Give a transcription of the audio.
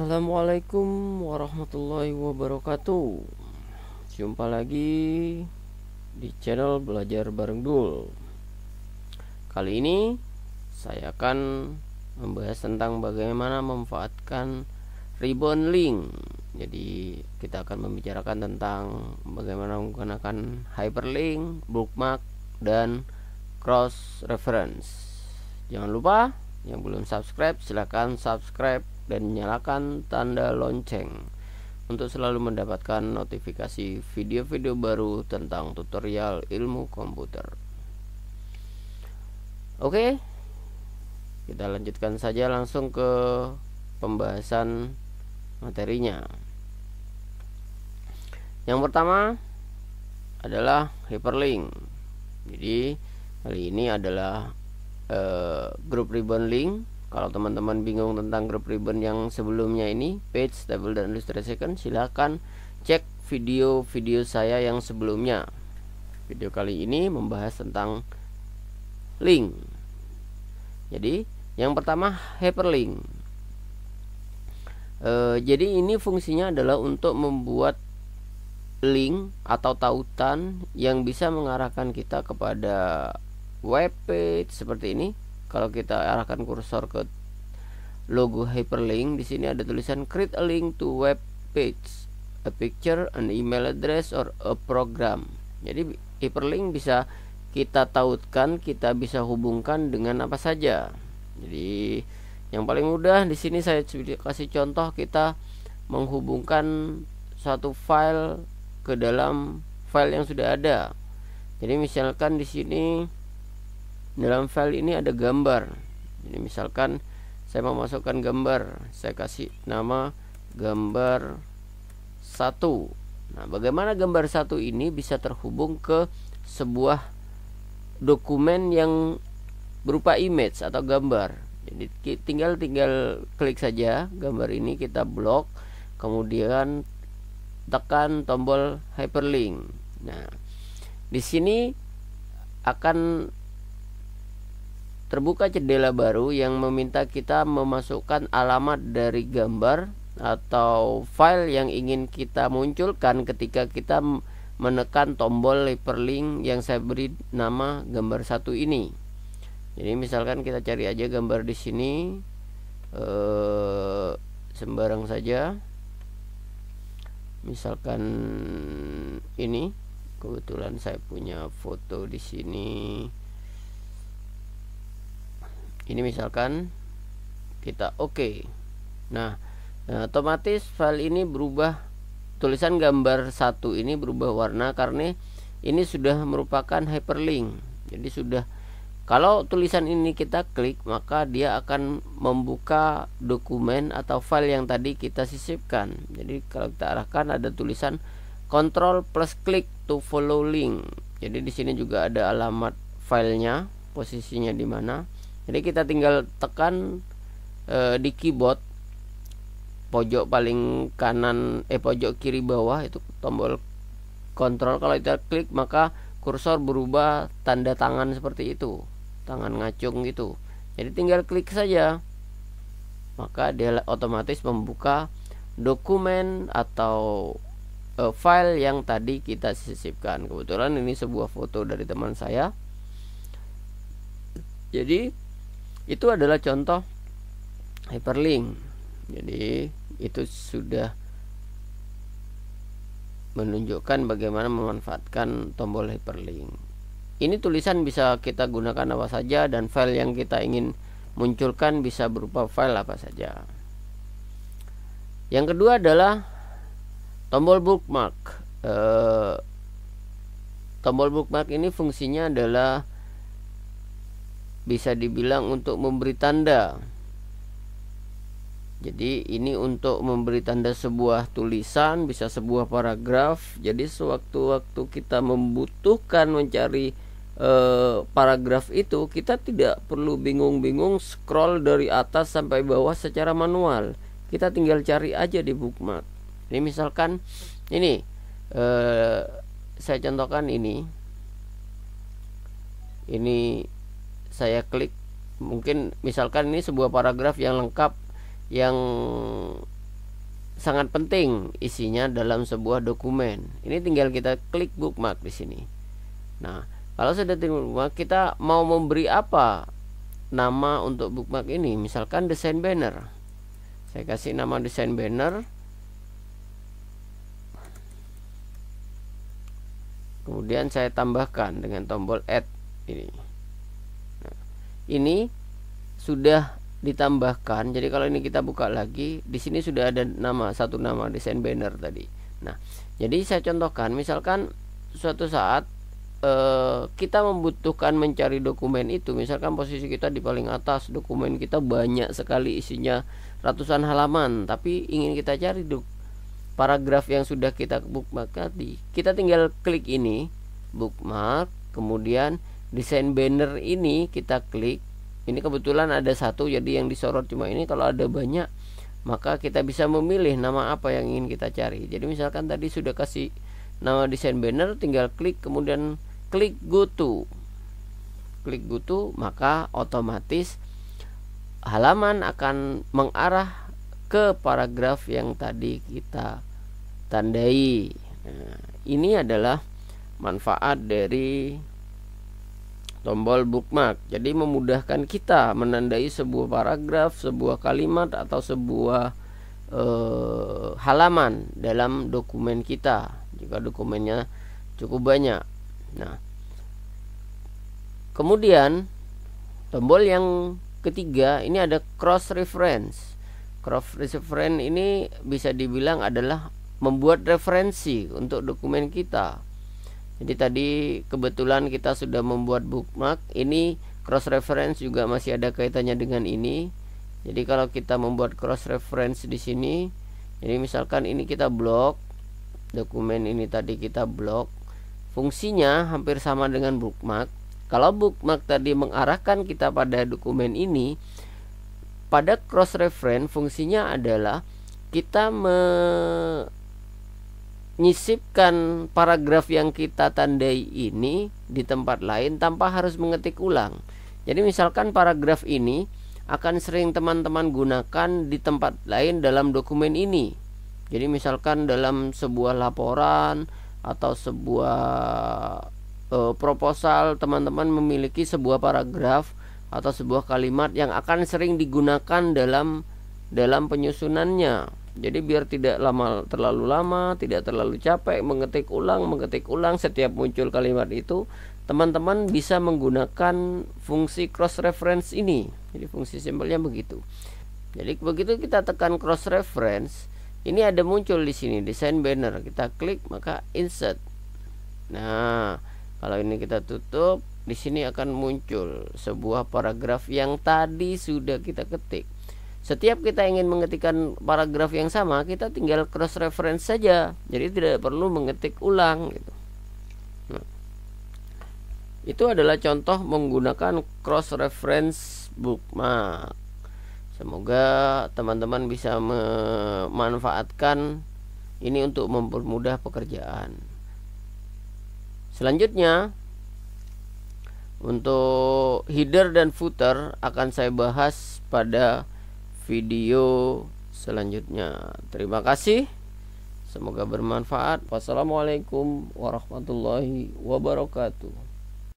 Assalamualaikum warahmatullahi wabarakatuh Jumpa lagi di channel Belajar Bareng Dul Kali ini saya akan membahas tentang bagaimana memanfaatkan ribbon link Jadi kita akan membicarakan tentang bagaimana menggunakan hyperlink, bookmark, dan cross reference Jangan lupa yang belum subscribe silahkan subscribe dan nyalakan tanda lonceng untuk selalu mendapatkan notifikasi video-video baru tentang tutorial ilmu komputer. Oke, kita lanjutkan saja langsung ke pembahasan materinya. Yang pertama adalah hyperlink. Jadi, kali ini adalah uh, grup ribbon link kalau teman-teman bingung tentang grup ribbon yang sebelumnya ini page table dan illustration silahkan cek video-video saya yang sebelumnya video kali ini membahas tentang link jadi yang pertama hyperlink e, jadi ini fungsinya adalah untuk membuat link atau tautan yang bisa mengarahkan kita kepada web page seperti ini kalau kita arahkan kursor ke logo hyperlink di sini ada tulisan create a link to web page a picture an email address or a program jadi hyperlink bisa kita tautkan kita bisa hubungkan dengan apa saja jadi yang paling mudah di sini saya kasih contoh kita menghubungkan satu file ke dalam file yang sudah ada. Jadi misalkan di sini dalam file ini ada gambar jadi misalkan saya mau masukkan gambar saya kasih nama gambar satu nah bagaimana gambar satu ini bisa terhubung ke sebuah dokumen yang berupa image atau gambar jadi tinggal tinggal klik saja gambar ini kita blok kemudian tekan tombol hyperlink nah di sini akan terbuka jendela baru yang meminta kita memasukkan alamat dari gambar atau file yang ingin kita munculkan ketika kita menekan tombol hyperlink yang saya beri nama gambar satu ini. Jadi misalkan kita cari aja gambar di sini eh, sembarang saja. Misalkan ini kebetulan saya punya foto di sini ini misalkan kita oke okay. nah eh, otomatis file ini berubah tulisan gambar satu ini berubah warna karena ini sudah merupakan hyperlink jadi sudah kalau tulisan ini kita klik maka dia akan membuka dokumen atau file yang tadi kita sisipkan jadi kalau kita arahkan ada tulisan control plus klik to follow link jadi di sini juga ada alamat filenya posisinya di mana jadi kita tinggal tekan e, di keyboard pojok paling kanan eh pojok kiri bawah itu tombol kontrol kalau kita klik maka kursor berubah tanda tangan seperti itu tangan ngacung gitu jadi tinggal klik saja maka dia otomatis membuka dokumen atau e, file yang tadi kita sisipkan kebetulan ini sebuah foto dari teman saya jadi itu adalah contoh hyperlink jadi itu sudah menunjukkan bagaimana memanfaatkan tombol hyperlink ini tulisan bisa kita gunakan apa saja dan file yang kita ingin munculkan bisa berupa file apa saja yang kedua adalah tombol bookmark e, tombol bookmark ini fungsinya adalah bisa dibilang untuk memberi tanda. Jadi ini untuk memberi tanda sebuah tulisan, bisa sebuah paragraf. Jadi sewaktu-waktu kita membutuhkan mencari e, paragraf itu, kita tidak perlu bingung-bingung scroll dari atas sampai bawah secara manual. Kita tinggal cari aja di bookmark. Ini misalkan ini e, saya contohkan ini. Ini saya klik mungkin misalkan ini sebuah paragraf yang lengkap yang sangat penting isinya dalam sebuah dokumen. Ini tinggal kita klik bookmark di sini. Nah, kalau sudah tinggal bookmark, kita mau memberi apa nama untuk bookmark ini? Misalkan desain banner. Saya kasih nama desain banner. Kemudian saya tambahkan dengan tombol add ini ini sudah ditambahkan. Jadi kalau ini kita buka lagi, di sini sudah ada nama satu nama desain banner tadi. Nah, jadi saya contohkan misalkan suatu saat eh, kita membutuhkan mencari dokumen itu, misalkan posisi kita di paling atas, dokumen kita banyak sekali isinya ratusan halaman, tapi ingin kita cari paragraf yang sudah kita bookmark tadi, kita tinggal klik ini bookmark, kemudian desain banner ini kita klik ini kebetulan ada satu jadi yang disorot cuma ini kalau ada banyak maka kita bisa memilih nama apa yang ingin kita cari jadi misalkan tadi sudah kasih nama desain banner tinggal klik kemudian klik go to klik go to maka otomatis halaman akan mengarah ke paragraf yang tadi kita tandai nah, ini adalah manfaat dari tombol bookmark. Jadi memudahkan kita menandai sebuah paragraf, sebuah kalimat atau sebuah e, halaman dalam dokumen kita jika dokumennya cukup banyak. Nah, kemudian tombol yang ketiga ini ada cross reference. Cross reference ini bisa dibilang adalah membuat referensi untuk dokumen kita jadi tadi kebetulan kita sudah membuat bookmark. Ini cross reference juga masih ada kaitannya dengan ini. Jadi kalau kita membuat cross reference di sini, jadi misalkan ini kita blok dokumen ini tadi kita blok. Fungsinya hampir sama dengan bookmark. Kalau bookmark tadi mengarahkan kita pada dokumen ini, pada cross reference fungsinya adalah kita me nyisipkan paragraf yang kita tandai ini di tempat lain tanpa harus mengetik ulang. Jadi misalkan paragraf ini akan sering teman-teman gunakan di tempat lain dalam dokumen ini. Jadi misalkan dalam sebuah laporan atau sebuah e, proposal teman-teman memiliki sebuah paragraf atau sebuah kalimat yang akan sering digunakan dalam dalam penyusunannya. Jadi biar tidak lama terlalu lama, tidak terlalu capek mengetik ulang, mengetik ulang setiap muncul kalimat itu, teman-teman bisa menggunakan fungsi cross reference ini. Jadi fungsi simpelnya begitu. Jadi begitu kita tekan cross reference, ini ada muncul di sini desain banner. Kita klik maka insert. Nah, kalau ini kita tutup, di sini akan muncul sebuah paragraf yang tadi sudah kita ketik setiap kita ingin mengetikkan paragraf yang sama kita tinggal cross reference saja jadi tidak perlu mengetik ulang gitu nah, itu adalah contoh menggunakan cross reference bookmark semoga teman-teman bisa memanfaatkan ini untuk mempermudah pekerjaan selanjutnya untuk header dan footer akan saya bahas pada video selanjutnya. Terima kasih. Semoga bermanfaat. Wassalamualaikum warahmatullahi wabarakatuh.